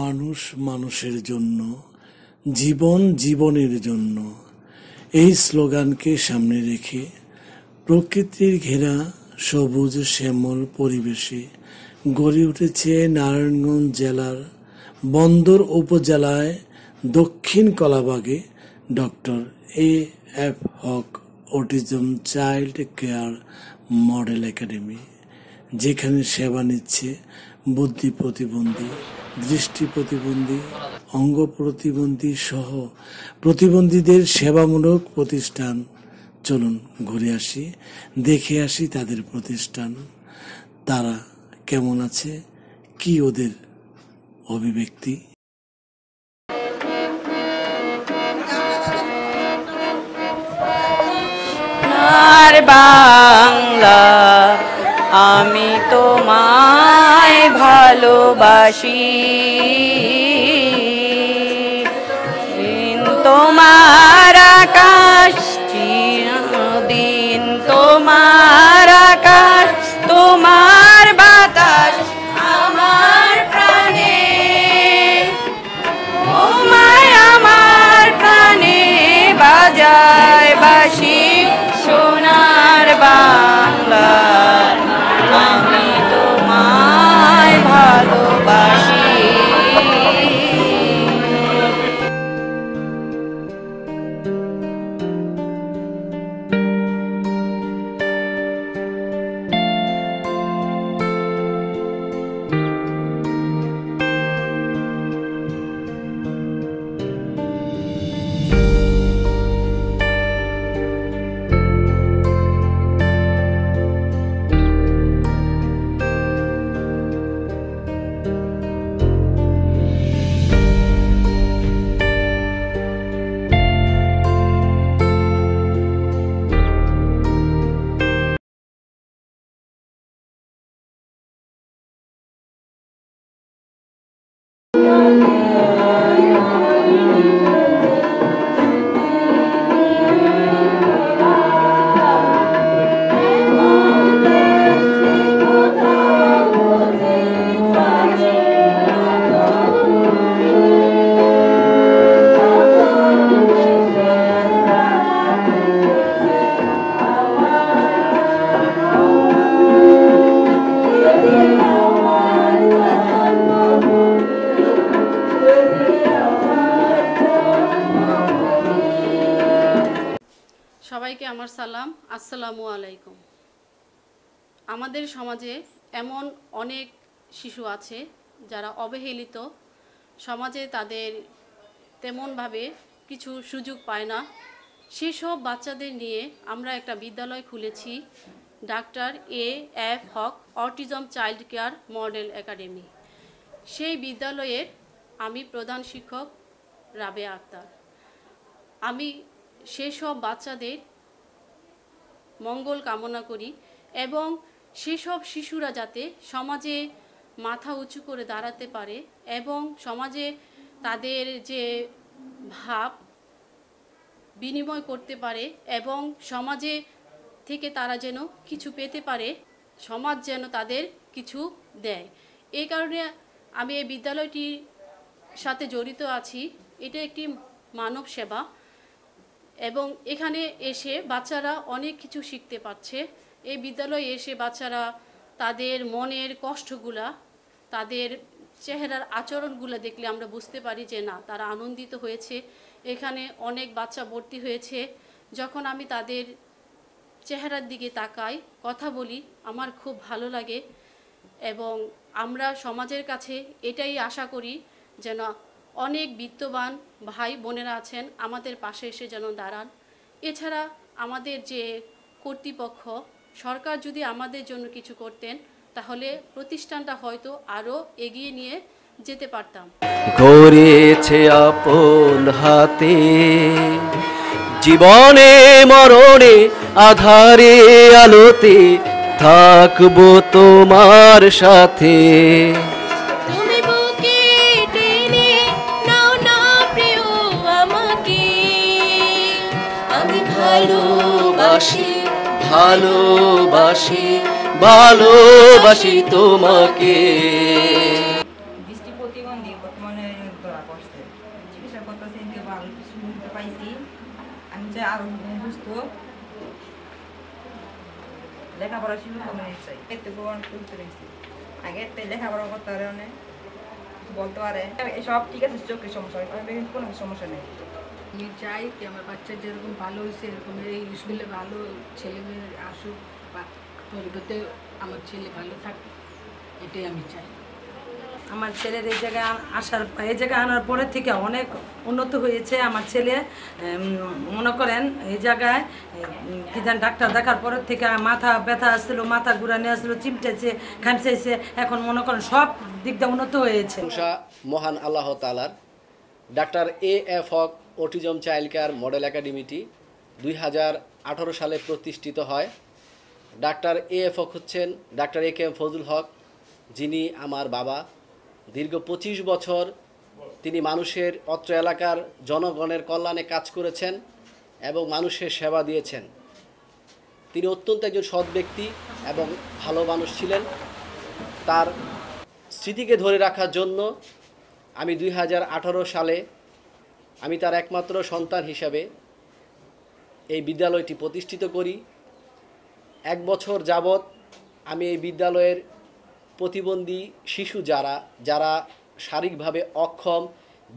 মানুষ মানুষের জন্য জীবন জীবনের জন্য এই স্লোগানকে সামনে রেখে প্রকৃতির ঘেরা সবুজ শ্যামল পরিবেশে গড়ে উঠেছে নারায়ণগঞ্জ জেলার বন্দর উপজেলায় দক্ষিণ কলাবাগে doctor A F Haque autism child care model academy যেখানে সেবা নিচ্ছে বুদ্ধি প্রতিবন্ধী দৃষ্টি প্রতিবন্ধী অঙ্গ প্রতিবন্ধী সহ প্রতিবন্ধীদের সেবামূলক প্রতিষ্ঠান চলুন ঘুরে আসি দেখে আসি তাদের প্রতিষ্ঠান তারা কেমন আছে কি ওদের অভিব্যক্তি বাংলা আমি তোমার ভালোবাসি তোমার আকা আমাদের সমাজে এমন অনেক শিশু আছে যারা অবহেলিত সমাজে তাদের তেমনভাবে কিছু সুযোগ পায় না সেসব বাচ্চাদের নিয়ে আমরা একটা বিদ্যালয় খুলেছি doctor A F Haque autism child care model academy সেই বিদ্যালয়ের আমি প্রধান শিক্ষক রাবে আক্তার আমি সেসব বাচ্চাদের মঙ্গল কামনা করি এবং সেসব শিশুরা যাতে সমাজে মাথা উঁচু করে দাঁড়াতে পারে এবং সমাজে তাদের যে ভাব বিনিময় করতে পারে এবং সমাজে থেকে তারা যেন কিছু পেতে পারে সমাজ যেন তাদের কিছু দেয় এই কারণে আমি এই বিদ্যালয়টির সাথে জড়িত আছি এটা একটি মানব সেবা এবং এখানে এসে বাচ্চারা অনেক কিছু শিখতে পারছে এই বিদ্যালয়ে এসে বাচ্চারা তাদের মনের কষ্টগুলা তাদের চেহারার আচরণগুলো দেখলে আমরা বুঝতে পারি যে না তারা আনন্দিত হয়েছে এখানে অনেক বাচ্চা ভর্তি হয়েছে যখন আমি তাদের চেহারার দিকে তাকাই কথা বলি আমার খুব ভালো লাগে এবং আমরা সমাজের কাছে এটাই আশা করি যেন অনেক বিত্তবান ভাই বোনেরা আছেন আমাদের পাশে এসে যেন দাঁড়ান এছাড়া আমাদের যে কর্তৃপক্ষ সরকার যদি আমাদের জন্য কিছু করতেন তাহলে প্রতিষ্ঠানটা হয়তো আরও এগিয়ে নিয়ে যেতে পারতাম গড়েছে আপন হাতে জীবনে মরণে আধারে আলোতে থাকবো তোমার সাথে ভালোবাসি ভালোবাসি ভালোবাসি তোমাকে দৃষ্টি প্রতিবন্ধী পাইছি আমি আরো লেখাপড়া শুরু এতে করতে আগে লেখাপড়া করতে পারে অনেক বলতে পারে এসব ঠিক আছে চোখের সমস্যা কোনো সমস্যা নেই আমি চাই যে আমার বাচ্চা যেরকম ভালো হয়েছে এরকম এই স্কুলে ভালো ছেলে মেয়ে আসুক বা পরিবর্তে আমার ছেলে ভালো থাকে এটাই আমি চাই আমার ছেলের এই জায়গায় আসার এই জায়গায় আনার পরের থেকে অনেক উন্নত হয়েছে আমার ছেলে মনে করেন এই জায়গায় কি কিধান ডাক্তার দেখার পরের থেকে মাথা ব্যথা আসছিলো মাথা ঘুরানি আসছিলো চিমটেছে খামচাইছে এখন মনে করেন সব দিকটা উন্নত হয়েছে মহান আল্লাহ তালার doctor A F Haque autism child care model একাডেমিটি দুই সালে প্রতিষ্ঠিত হয় ডাক্তার এ এফ হক হচ্ছেন doctor A K M Fazal Haque যিনি আমার বাবা দীর্ঘ ২৫ বছর তিনি মানুষের অত্র এলাকার জনগণের কল্যাণে কাজ করেছেন এবং মানুষের সেবা দিয়েছেন তিনি অত্যন্ত একজন সৎ ব্যক্তি এবং ভালো মানুষ ছিলেন তার স্মৃতিকে ধরে রাখার জন্য আমি দুই সালে আমি তার একমাত্র সন্তান হিসাবে এই বিদ্যালয়টি প্রতিষ্ঠিত করি এক বছর যাবৎ আমি এই বিদ্যালয়ের প্রতিবন্ধী শিশু যারা যারা শারীরিকভাবে অক্ষম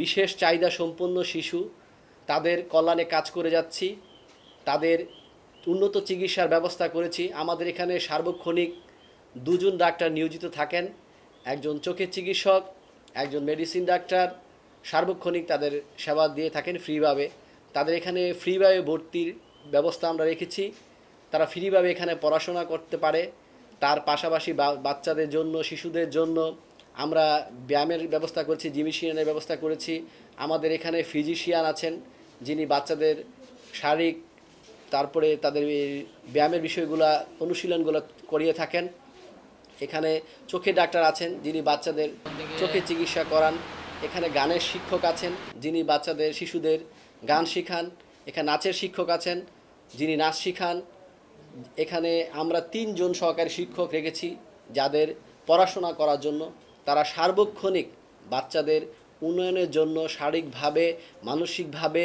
বিশেষ চাহিদা সম্পন্ন শিশু তাদের কল্যাণে কাজ করে যাচ্ছি তাদের উন্নত চিকিৎসার ব্যবস্থা করেছি আমাদের এখানে সার্বক্ষণিক দুজন ডাক্তার নিয়োজিত থাকেন একজন চোখের চিকিৎসক একজন মেডিসিন ডাক্তার সার্বক্ষণিক তাদের সেবা দিয়ে থাকেন ফ্রিভাবে তাদের এখানে ফ্রিভাবে ভর্তির ব্যবস্থা আমরা রেখেছি তারা ফ্রিভাবে এখানে পড়াশোনা করতে পারে তার পাশাপাশি বাচ্চাদের জন্য শিশুদের জন্য আমরা ব্যায়ামের ব্যবস্থা করেছি জিমিশিয়ানের ব্যবস্থা করেছি আমাদের এখানে ফিজিশিয়ান আছেন যিনি বাচ্চাদের শারীরিক তারপরে তাদের ব্যায়ামের বিষয়গুলো অনুশীলনগুলো করিয়ে থাকেন এখানে চোখের ডাক্তার আছেন যিনি বাচ্চাদের চোখে চিকিৎসা করান এখানে গানের শিক্ষক আছেন যিনি বাচ্চাদের শিশুদের গান শিখান এখানে নাচের শিক্ষক আছেন যিনি নাচ শিখান এখানে আমরা তিনজন সহকারী শিক্ষক রেখেছি যাদের পড়াশোনা করার জন্য তারা সার্বক্ষণিক বাচ্চাদের উন্নয়নের জন্য শারীরিকভাবে মানসিকভাবে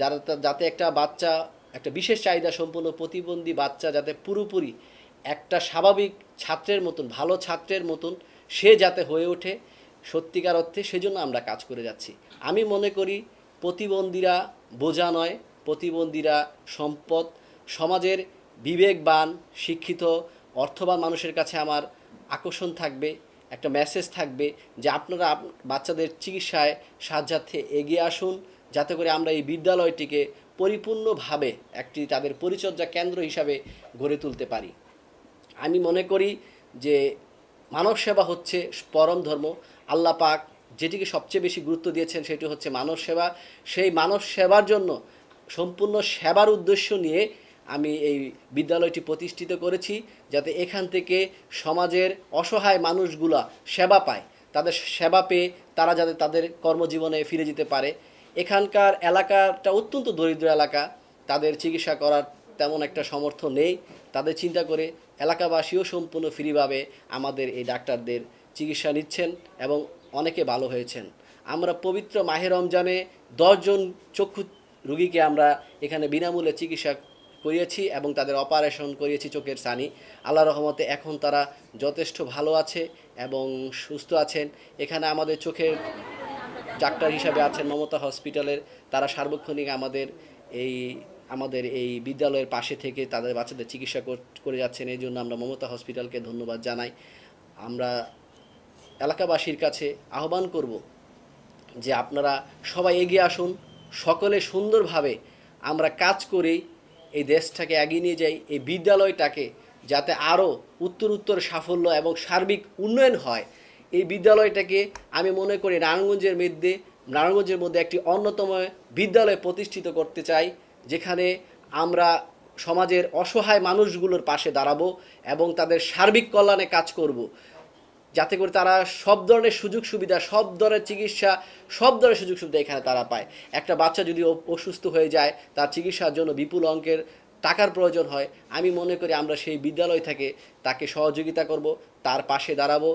যারা যাতে একটা বাচ্চা একটা বিশেষ চাহিদা সম্পন্ন প্রতিবন্ধী বাচ্চা যাতে পুরোপুরি একটা স্বাভাবিক ছাত্রের মতন ভালো ছাত্রের মতন সে যাতে হয়ে ওঠে সত্যিকার অর্থে সেজন্য আমরা কাজ করে যাচ্ছি আমি মনে করি প্রতিবন্ধীরা বোঝা নয় প্রতিবন্ধীরা সম্পদ সমাজের বিবেকবান শিক্ষিত অর্থবান মানুষের কাছে আমার আকর্ষণ থাকবে একটা মেসেজ থাকবে যে আপনারা বাচ্চাদের চিকিৎসায় সাহায্যার্থে এগিয়ে আসুন যাতে করে আমরা এই বিদ্যালয়টিকে পরিপূর্ণভাবে একটি তাদের পরিচর্যা কেন্দ্র হিসাবে গড়ে তুলতে পারি আমি মনে করি যে মানব সেবা হচ্ছে পরম ধর্ম আল্লাহ পাক যেটিকে সবচেয়ে বেশি গুরুত্ব দিয়েছেন সেটি হচ্ছে মানব সেবা সেই মানব সেবার জন্য সম্পূর্ণ সেবার উদ্দেশ্য নিয়ে আমি এই বিদ্যালয়টি প্রতিষ্ঠিত করেছি যাতে এখান থেকে সমাজের অসহায় মানুষগুলা সেবা পায় তাদের সেবা পেয়ে তারা যাতে তাদের কর্মজীবনে ফিরে যেতে পারে এখানকার এলাকাটা অত্যন্ত দরিদ্র এলাকা তাদের চিকিৎসা করার তেমন একটা সমর্থন নেই তাদের চিন্তা করে এলাকাবাসীও সম্পূর্ণ ফ্রিভাবে আমাদের এই ডাক্তারদের চিকিৎসা নিচ্ছেন এবং অনেকে ভালো হয়েছেন আমরা পবিত্র মাহের রমজানে দশজন চক্ষু রুগীকে আমরা এখানে বিনামূল্যে চিকিৎসা করিয়েছি এবং তাদের অপারেশন করিয়েছি চোখের সানি আল্লাহ রহমতে এখন তারা যথেষ্ট ভালো আছে এবং সুস্থ আছেন এখানে আমাদের চোখের ডাক্তার হিসাবে আছেন মমতা হসপিটালের তারা সার্বক্ষণিক আমাদের এই আমাদের এই বিদ্যালয়ের পাশে থেকে তাদের বাচ্চাদের চিকিৎসা করে যাচ্ছেন এই জন্য আমরা মমতা হসপিটালকে ধন্যবাদ জানাই আমরা এলাকাবাসীর কাছে আহ্বান করব যে আপনারা সবাই এগিয়ে আসুন সকলে সুন্দরভাবে আমরা কাজ করে এই দেশটাকে এগিয়ে নিয়ে যাই এই বিদ্যালয়টাকে যাতে আরও উত্তর উত্তর সাফল্য এবং সার্বিক উন্নয়ন হয় এই বিদ্যালয়টাকে আমি মনে করি নারায়ণগঞ্জের মধ্যে নারায়ণগঞ্জের মধ্যে একটি অন্যতম বিদ্যালয় প্রতিষ্ঠিত করতে চাই যেখানে আমরা সমাজের অসহায় মানুষগুলোর পাশে দাঁড়াবো এবং তাদের সার্বিক কল্যাণে কাজ করব যাতে করে তারা সব ধরনের সুযোগ সুবিধা সব ধরনের চিকিৎসা সব ধরনের সুযোগ সুবিধা এখানে তারা পায় একটা বাচ্চা যদি অসুস্থ হয়ে যায় তার চিকিৎসার জন্য বিপুল অঙ্কের টাকার প্রয়োজন হয় আমি মনে করি আমরা সেই বিদ্যালয় থেকে তাকে সহযোগিতা করব তার পাশে দাঁড়াবো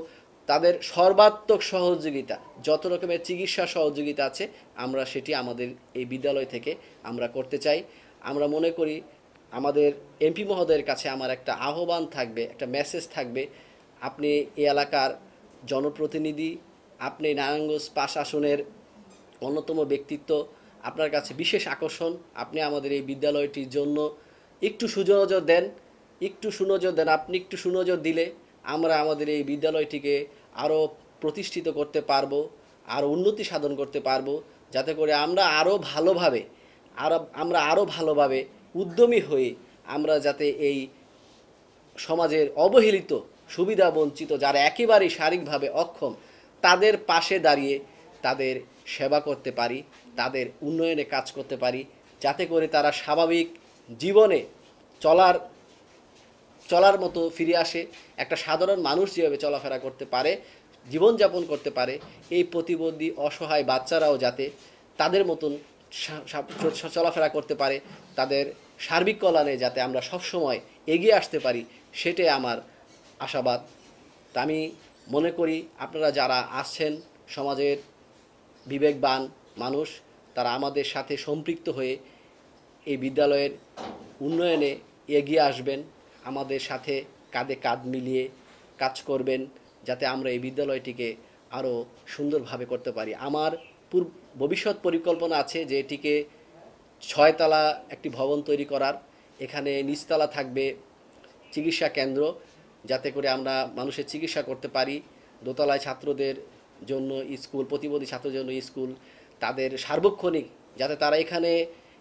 তাদের সর্বাত্মক সহযোগিতা যত রকমের চিকিৎসা সহযোগিতা আছে আমরা সেটি আমাদের এই বিদ্যালয় থেকে আমরা করতে চাই আমরা মনে করি আমাদের এমপি মহোদয়ের কাছে আমার একটা আহ্বান থাকবে একটা মেসেজ থাকবে আপনি এই এলাকার জনপ্রতিনিধি আপনি নারায়ণগঞ্জ পাশ আসনের অন্যতম ব্যক্তিত্ব আপনার কাছে বিশেষ আকর্ষণ আপনি আমাদের এই বিদ্যালয়টির জন্য একটু সুনজর দেন একটু সুনজর দেন আপনি একটু সুনজর দিলে আমরা আমাদের এই বিদ্যালয়টিকে আরও প্রতিষ্ঠিত করতে পারবো আরও উন্নতি সাধন করতে পারবো যাতে করে আমরা আরও ভালোভাবে আর আমরা আরও ভালোভাবে উদ্যমী হয়ে আমরা যাতে এই সমাজের অবহেলিত সুবিধা বঞ্চিত যারা একেবারেই শারীরিকভাবে অক্ষম তাদের পাশে দাঁড়িয়ে তাদের সেবা করতে পারি তাদের উন্নয়নে কাজ করতে পারি যাতে করে তারা স্বাভাবিক জীবনে চলার চলার মতো ফিরে আসে একটা সাধারণ মানুষ যেভাবে চলাফেরা করতে পারে জীবনযাপন করতে পারে এই প্রতিবন্ধী অসহায় বাচ্চারাও যাতে তাদের মতন চলাফেরা করতে পারে তাদের সার্বিক কল্যাণে যাতে আমরা সবসময় এগিয়ে আসতে পারি সেটাই আমার আশাবাদ তা আমি মনে করি আপনারা যারা আসছেন সমাজের বিবেকবান মানুষ তারা আমাদের সাথে সম্পৃক্ত হয়ে এই বিদ্যালয়ের উন্নয়নে এগিয়ে আসবেন আমাদের সাথে কাঁধে কাঁধ মিলিয়ে কাজ করবেন যাতে আমরা এই বিদ্যালয়টিকে আরও সুন্দরভাবে করতে পারি আমার পূর্ব ভবিষ্যৎ পরিকল্পনা আছে যে এটিকে ছয়তলা একটি ভবন তৈরি করার এখানে নিচতলা থাকবে চিকিৎসা কেন্দ্র যাতে করে আমরা মানুষের চিকিৎসা করতে পারি দোতলায় ছাত্রদের জন্য স্কুল প্রতিবন্ধী ছাত্রদের জন্য স্কুল তাদের সার্বক্ষণিক যাতে তারা এখানে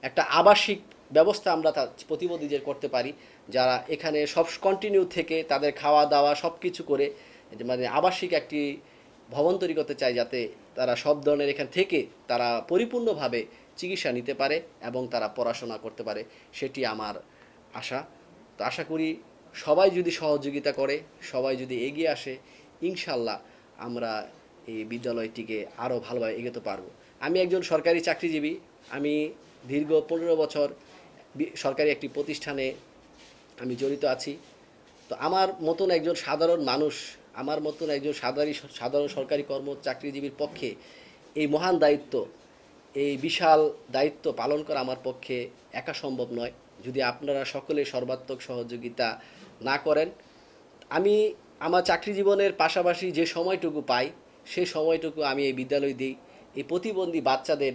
একটা আবাসিক ব্যবস্থা আমরা তা প্রতিবন্ধীদের করতে পারি যারা এখানে সব কন্টিনিউ থেকে তাদের খাওয়া দাওয়া সব কিছু করে মানে আবাসিক একটি ভবন তৈরি করতে চাই যাতে তারা সব ধরনের এখান থেকে তারা পরিপূর্ণভাবে চিকিৎসা নিতে পারে এবং তারা পড়াশোনা করতে পারে সেটি আমার আশা তো আশা করি সবাই যদি সহযোগিতা করে সবাই যদি এগিয়ে আসে ইনশাল্লাহ আমরা এই বিদ্যালয়টিকে আরও ভালোভাবে এগোতে পারব আমি একজন সরকারি চাকরিজীবী আমি দীর্ঘ পনেরো বছর সরকারি একটি প্রতিষ্ঠানে আমি জড়িত আছি তো আমার মতন একজন সাধারণ মানুষ আমার মতন একজন সাধারণ সাধারণ সরকারি কর্ম চাকরিজীবীর পক্ষে এই মহান দায়িত্ব এই বিশাল দায়িত্ব পালন করা আমার পক্ষে একা সম্ভব নয় যদি আপনারা সকলে সর্বাত্মক সহযোগিতা না করেন আমি আমার চাকরি জীবনের পাশাপাশি যে সময়টুকু পাই সেই সময়টুকু আমি এই বিদ্যালয় দিই এই প্রতিবন্ধী বাচ্চাদের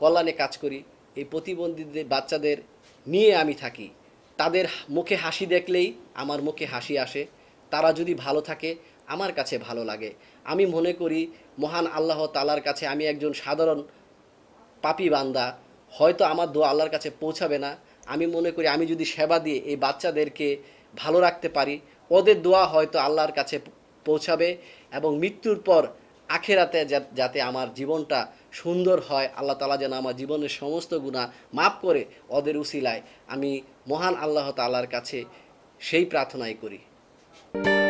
কল্যাণে কাজ করি এই প্রতিবন্ধীদের বাচ্চাদের নিয়ে আমি থাকি তাদের মুখে হাসি দেখলেই আমার মুখে হাসি আসে তারা যদি ভালো থাকে আমার কাছে ভালো লাগে আমি মনে করি মহান আল্লাহ তালার কাছে আমি একজন সাধারণ পাপি বান্দা হয়তো আমার দোয়া আল্লাহর কাছে পৌঁছাবে না আমি মনে করি আমি যদি সেবা দিয়ে এই বাচ্চাদেরকে ভালো রাখতে পারি ওদের দোয়া হয়তো আল্লাহর কাছে পৌঁছাবে এবং মৃত্যুর পর আখেরাতে যাতে আমার জীবনটা সুন্দর হয় আল্লাহ তালা যেন আমার জীবনের সমস্ত গুণা মাফ করে ওদের উশিলায় আমি মহান আল্লাহ তাল্লাহার কাছে সেই প্রার্থনাই করি